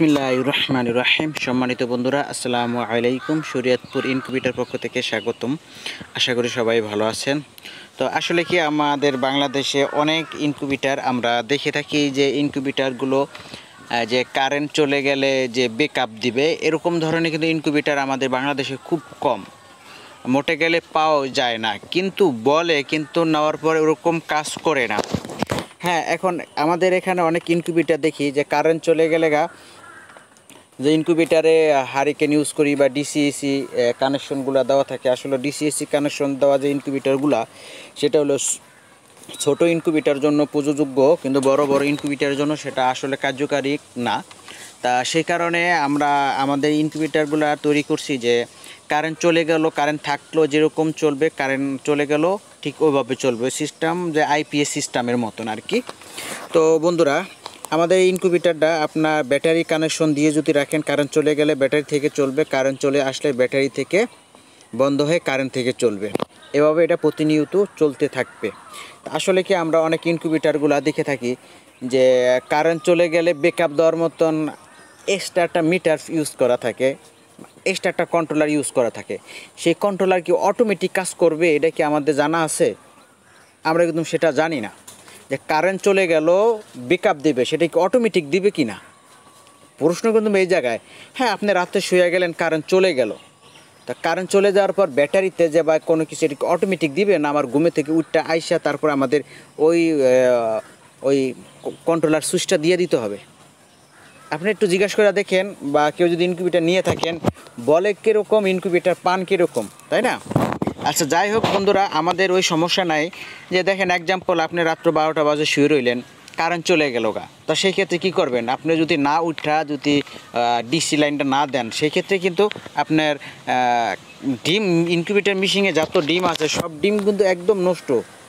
বিসমিল্লা রহমান রাহিম সম্মানিত বন্ধুরা আসসালামু আলাইকুম শরীয়তপুর ইনকিউবেটার পক্ষ থেকে স্বাগতম আশা করি সবাই ভালো আছেন তো আসলে কি আমাদের বাংলাদেশে অনেক ইনকিউবেটার আমরা দেখে থাকি যে ইনকিউবেটারগুলো যে কারেন্ট চলে গেলে যে বেকআপ দিবে এরকম ধরনের কিন্তু ইনকিউবেটার আমাদের বাংলাদেশে খুব কম মোটে গেলে পাওয়া যায় না কিন্তু বলে কিন্তু নেওয়ার পর ওরকম কাজ করে না হ্যাঁ এখন আমাদের এখানে অনেক ইনকিউবেটার দেখি যে কারেন্ট চলে গেলে গা যে ইনকিউবেটারে হারিকেন ইউজ করি বা ডিসিএসি কানেকশনগুলো দেওয়া থাকে আসলে ডিসিএসি কানেকশন দেওয়া যে ইনকিউবেটারগুলো সেটা হলো ছোট ইনকিউবেটার জন্য প্রযোজ্য কিন্তু বড় বড় ইনকিউবেটারের জন্য সেটা আসলে কার্যকারী না তা সেই কারণে আমরা আমাদের ইনকিউবেটারগুলো তৈরি করছি যে কারেন্ট চলে গেল কারেন্ট থাকলো যেরকম চলবে কারেন্ট চলে গেল ঠিক ওইভাবে চলবে সিস্টেম যে আইপিএস সিস্টেমের মতন আর কি তো বন্ধুরা আমাদের ইনকুবিটারটা আপনার ব্যাটারি কানেকশন দিয়ে যদি রাখেন কারেন্ট চলে গেলে ব্যাটারি থেকে চলবে কারেন্ট চলে আসলে ব্যাটারি থেকে বন্ধ হয়ে কারেন্ট থেকে চলবে এভাবে এটা প্রতিনিয়ত চলতে থাকবে আসলে কি আমরা অনেক ইনকিউবেটারগুলো দেখে থাকি যে কারেন্ট চলে গেলে বেকআপ দেওয়ার মতন এক্সট্রাটা মিটার ইউজ করা থাকে এক্সট্রাটা কন্ট্রোলার ইউজ করা থাকে সেই কন্ট্রোলার কি অটোমেটিক কাজ করবে এটা কি আমাদের জানা আছে আমরা একদম সেটা জানি না যে কারেন্ট চলে গেল বিক দিবে সেটা কি অটোমেটিক দিবে কি না প্রশ্ন কিন্তু এই জায়গায় হ্যাঁ আপনি রাতে শুয়ে গেলেন কারেন্ট চলে গেল তা কারেন্ট চলে যাওয়ার পর ব্যাটারিতে যে বা কোনো কিছু কি অটোমেটিক দিবে না আমার ঘুমে থেকে উঠটা আইসা তারপর আমাদের ওই ওই কন্ট্রোলার সুইচটা দিয়ে দিতে হবে আপনি একটু জিজ্ঞাসা করে দেখেন বা কেউ যদি ইনকিউবেটার নিয়ে থাকেন বলে কীরকম ইনকিউবেটার পান কীরকম তাই না আচ্ছা যাই হোক বন্ধুরা আমাদের ওই সমস্যা নাই যে দেখেন এক্সাম্পল আপনি রাত্র বারোটা বাজে শুয়ে রইলেন কারেন্ট চলে গেল গা তো সেই ক্ষেত্রে কী করবেন আপনি যদি না উঠা যদি ডিসি লাইনটা না দেন সেই ক্ষেত্রে কিন্তু আপনার ডিম ইনকিউবেটার মিশিংয়ে যত ডিম আছে সব ডিম কিন্তু একদম নষ্ট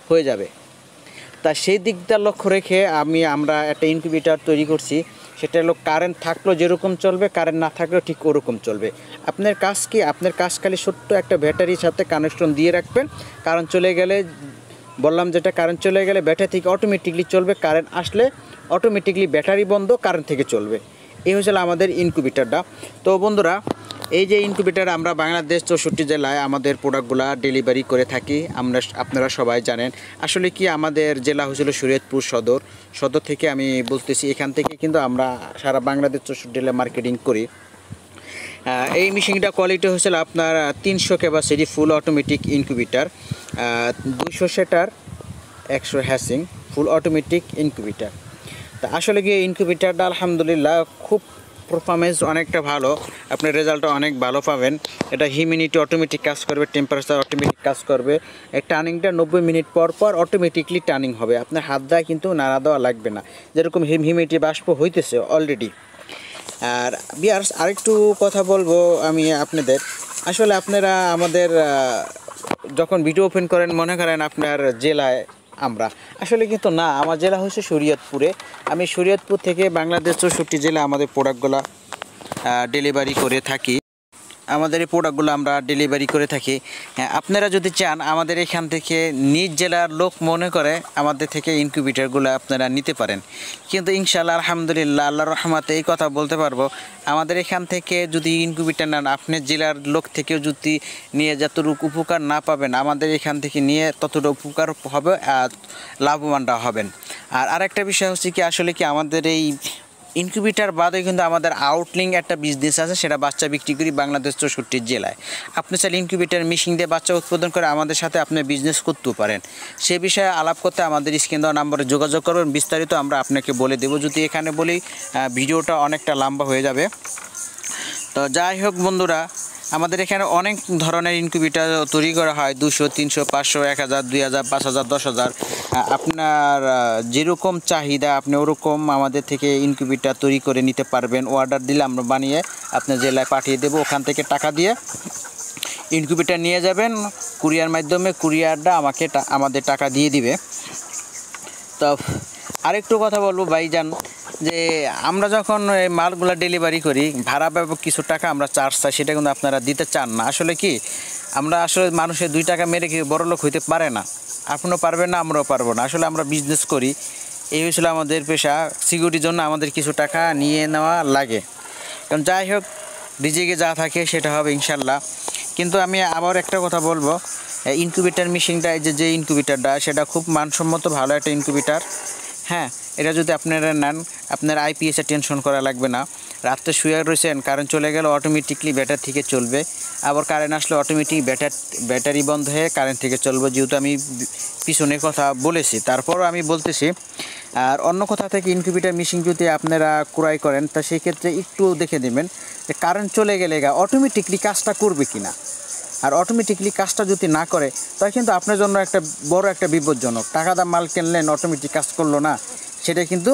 হয়ে যাবে তা সেই দিকটা লক্ষ্য রেখে আমি আমরা একটা ইনকিউবেটার তৈরি করছি সেটা হলো কারেন্ট থাকলেও যেরকম চলবে কারেন্ট না থাকলেও ঠিক ওরকম চলবে আপনার কাজ কি আপনার কাজ খালি ছোট্ট একটা ব্যাটারির সাথে কানেকশন দিয়ে রাখবেন কারণ চলে গেলে বললাম যেটা কারেন্ট চলে গেলে ব্যাটারি থেকে অটোমেটিকলি চলবে কারেন্ট আসলে অটোমেটিকলি ব্যাটারি বন্ধ কারেন্ট থেকে চলবে এই হয়েছিল আমাদের ইনকিউবেটারটা তো বন্ধুরা এই যে ইনকিউবেটার আমরা বাংলাদেশ চৌষট্টি জেলায় আমাদের প্রোডাক্টগুলো ডেলিভারি করে থাকি আমরা আপনারা সবাই জানেন আসলে কি আমাদের জেলা হয়েছিল সুরিয়তপুর সদর সদর থেকে আমি বলতেছি এখান থেকে কিন্তু আমরা সারা বাংলাদেশ চৌষট্টি জেলায় মার্কেটিং করি এই মেশিনটা কোয়ালিটি হয়েছিল আপনার তিনশো ক্যাপাসিটি ফুল অটোমেটিক ইনকিউবেটার দুশো সেটার একশো হ্যাসিং ফুল অটোমেটিক ইনকিউবেটার তা আসলে কি ইনকিউবেটারটা আলহামদুলিল্লাহ খুব পারফরমেন্স অনেকটা ভালো আপনার রেজাল্টটা অনেক ভালো পাবেন এটা হিউমিনিটি অটোমেটিক কাজ করবে টেম্পারেচার অটোমেটিক কাজ করবে এই টার্নিংটা নব্বই মিনিট পর পর অটোমেটিকলি টার্নিং হবে আপনার হাত দেওয়া কিন্তু নাড়া দেওয়া লাগবে না যেরকম হিম হিমিটি বাষ্প হইতেছে অলরেডি আর বিয়ার্স আরেকটু কথা বলবো আমি আপনাদের আসলে আপনারা আমাদের যখন ভিডিও ওপেন করেন মনে করেন আপনার জেলায় আমরা আসলে কিন্তু না আমার জেলা হচ্ছে শরীয়তপুরে আমি শরীয়তপুর থেকে বাংলাদেশ চৌষট্টি জেলা আমাদের প্রোডাক্টগুলো ডেলিভারি করে থাকি আমাদের এই প্রোডাক্টগুলো আমরা ডেলিভারি করে থাকি হ্যাঁ, আপনারা যদি চান আমাদের এখান থেকে নিজ জেলার লোক মনে করে আমাদের থেকে ইনকিউবিটারগুলো আপনারা নিতে পারেন কিন্তু ইনশাল্লাহ আলহামদুলিল্লাহ আল্লাহ রহমাতে এই কথা বলতে পারবো আমাদের এখান থেকে যদি ইনকিউবিটার নেন আপনার জেলার লোক থেকেও যদি নিয়ে যতটুকু উপকার না পাবেন আমাদের এখান থেকে নিয়ে ততটা উপকার হবে আর লাভবানরা হবেন আর আরেকটা বিষয় হচ্ছে কি আসলে কি আমাদের এই ইনকিউবিটার বাদে কিন্তু আমাদের আউটলিং একটা বিজনেস আছে সেটা বাচ্চা বিক্রি করি বাংলাদেশ চৌষট্টি জেলায় আপনি চাইলে ইনকিউবিটার মেশিন দিয়ে বাচ্চা উৎপাদন করে আমাদের সাথে আপনি বিজনেস করতেও পারেন সে বিষয়ে আলাপ করতে আমাদের স্ক্রিন দেওয়া নাম্বারে যোগাযোগ করবেন বিস্তারিত আমরা আপনাকে বলে দেবো যদি এখানে বলি ভিডিওটা অনেকটা লম্বা হয়ে যাবে তো যাই হোক বন্ধুরা আমাদের এখানে অনেক ধরনের ইনকিউবিটার তৈরি করা হয় দুশো তিনশো পাঁচশো এক হাজার দুই হাজার পাঁচ হাজার দশ হাজার আপনার যেরকম চাহিদা আপনি ওরকম আমাদের থেকে ইনকিউবেটার তৈরি করে নিতে পারবেন অর্ডার দিলে আমরা বানিয়ে আপনার জেলায় পাঠিয়ে দেবো ওখান থেকে টাকা দিয়ে ইনকিউবেটার নিয়ে যাবেন কুরিয়ার মাধ্যমে কুরিয়ারটা আমাকে আমাদের টাকা দিয়ে দিবে তো আরেকটু কথা বলবো ভাইজান যে আমরা যখন মালগুলো ডেলিভারি করি ভাড়া ব্যাপক কিছু টাকা আমরা চার্জ চাই সেটা কিন্তু আপনারা দিতে চান না আসলে কি আমরা আসলে মানুষের দুই টাকা মেরে কি বড়লোক হইতে পারে না আপনিও পারবেন না আমরাও পারবো না আসলে আমরা বিজনেস করি এই হয়েছিল আমাদের পেশা সিকিউরিটির জন্য আমাদের কিছু টাকা নিয়ে নেওয়া লাগে কারণ যাই হোক রিজিকে যা থাকে সেটা হবে ইনশাল্লাহ কিন্তু আমি আবার একটা কথা বলবো ইনকিউবেটার মেশিনটা এই যে যে ইনকিউবেটারটা সেটা খুব মানসম্মত ভালো একটা ইনকিউবেটার হ্যাঁ এটা যদি আপনারা নেন আপনার আইপিএসে টেনশন করা লাগবে না রাত্রে শুয়ে রয়েছেন কারেন্ট চলে গেলে অটোমেটিকলি ব্যাটার থেকে চলবে আবার কারেন্ট আসলে অটোমেটিক ব্যাটার ব্যাটারি বন্ধ হয়ে কারেন্ট থেকে চলবে যেহেতু আমি পিছনে কথা বলেছি তারপরও আমি বলতেছি আর অন্য কথা থেকে ইনকিউবিটার মেশিন যদি আপনারা ক্রয় করেন তা সেই ক্ষেত্রে একটু দেখে দেবেন যে কারেন্ট চলে গেলে অটোমেটিকলি কাজটা করবে কিনা আর অটোমেটিকলি কাজটা যদি না করে তাই কিন্তু আপনার জন্য একটা বড় একটা বিপজ্জনক টাকা দাম মাল কিনলেন অটোমেটিক কাজ করলো না সেটা কিন্তু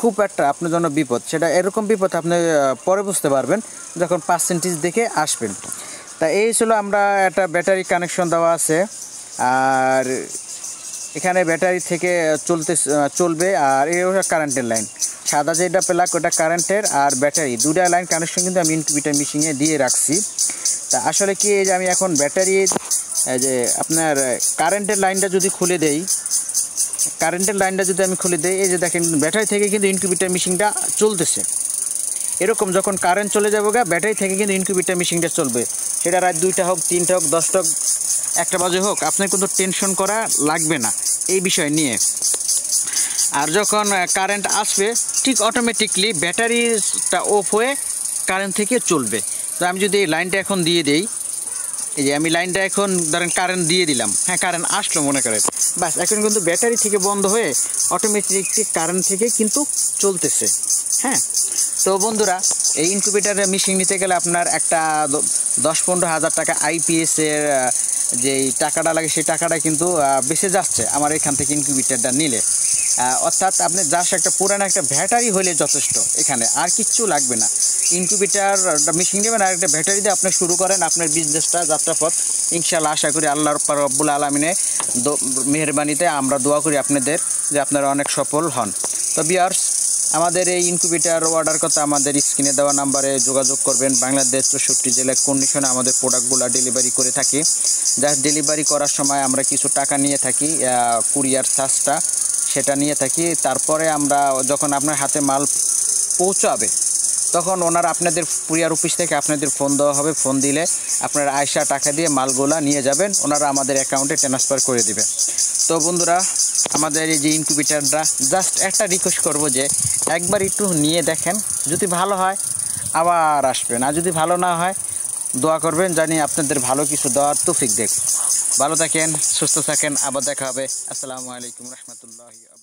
খুব একটা আপনার জন্য বিপদ সেটা এরকম বিপদ আপনি পরে বুঝতে পারবেন যখন পার্সেন্টেজ দেখে আসবেন তা এই ছিল আমরা একটা ব্যাটারি কানেকশন দেওয়া আছে আর এখানে ব্যাটারি থেকে চলতে চলবে আর এই কারেন্টের লাইন সাদা যেটা প্লাগ ওটা কারেন্টের আর ব্যাটারি দুটা লাইন কানেকশন কিন্তু আমি ইনকিউবিটার মেশিনে দিয়ে রাখছি তা আসলে কি যে আমি এখন ব্যাটারির যে আপনার কারেন্টের লাইনটা যদি খুলে দেই কারেন্টের লাইনটা যদি আমি খুলে দিই এই যে দেখেন ব্যাটারি থেকে কিন্তু ইনকিউবিটার মেশিনটা চলতেছে এরকম যখন কারেন্ট চলে যাবো গা ব্যাটারি থেকে কিন্তু ইনকিউবিটার মেশিনটা চলবে সেটা রাত দুইটা হোক তিনটা হোক দশটা হোক একটা বাজে হোক আপনার কিন্তু টেনশন করা লাগবে না এই বিষয় নিয়ে আর যখন কারেন্ট আসবে ঠিক অটোমেটিকলি ব্যাটারিটা অফ হয়ে কারেন্ট থেকে চলবে তো আমি যদি এই লাইনটা এখন দিয়ে দিই এই যে আমি লাইনটা এখন ধরেন কারেন্ট দিয়ে দিলাম হ্যাঁ কারেন্ট আসলো মনে করেন বাস এখন কিন্তু ব্যাটারি থেকে বন্ধ হয়ে অটোমেটিকলি কারেন্ট থেকে কিন্তু চলতেছে হ্যাঁ তো বন্ধুরা এই ইনকিউবেটার মেশিন নিতে গেলে আপনার একটা দশ পনেরো হাজার টাকা আইপিএসের যেই টাকাটা লাগে সেই টাকাটা কিন্তু বেঁচে যাচ্ছে আমার এখান থেকে ইনকিউবেটারটা নিলে অর্থাৎ আপনি জাস্ট একটা পুরানো একটা ব্যাটারি হলে যথেষ্ট এখানে আর কিচ্ছু লাগবে না ইনকিউবিটার মেশিন দেবেন আর একটা ব্যাটারি দিয়ে আপনি শুরু করেন আপনার বিজনেসটা যাত্রাপথ ইনশাল্লাহ আশা করি আল্লাহর রব্বুল আলমিনে মেহরবানিতে আমরা দোয়া করি আপনাদের যে আপনারা অনেক সফল হন তো বিয়ার্স আমাদের এই ইনকিউবিটার অর্ডার কথা আমাদের স্ক্রিনে দেওয়া নাম্বারে যোগাযোগ করবেন বাংলাদেশ চৌষট্টি জেলায় কন্ডিশনে আমাদের প্রোডাক্টগুলো ডেলিভারি করে থাকি যা ডেলিভারি করার সময় আমরা কিছু টাকা নিয়ে থাকি কুরিয়ার চার্জটা সেটা নিয়ে থাকি তারপরে আমরা যখন আপনার হাতে মাল পৌঁছাবে তখন ওনার আপনাদের পুরিয়ার অফিস থেকে আপনাদের ফোন দেওয়া হবে ফোন দিলে আপনারা আয়সা টাকা দিয়ে মালগুলা নিয়ে যাবেন ওনারা আমাদের অ্যাকাউন্টে ট্রান্সফার করে দিবে তো বন্ধুরা আমাদের এই যে ইনকিউবেটারটা জাস্ট একটা রিকোয়েস্ট করব যে একবার একটু নিয়ে দেখেন যদি ভালো হয় আবার আসবেন আর যদি ভালো না হয় দোয়া করবেন জানি আপনাদের ভালো কিছু দেওয়ার তো ফিক দেখ ভালো থাকেন সুস্থ থাকেন আবার দেখা হবে আসসালামু আলাইকুম রহমতুল্লাহ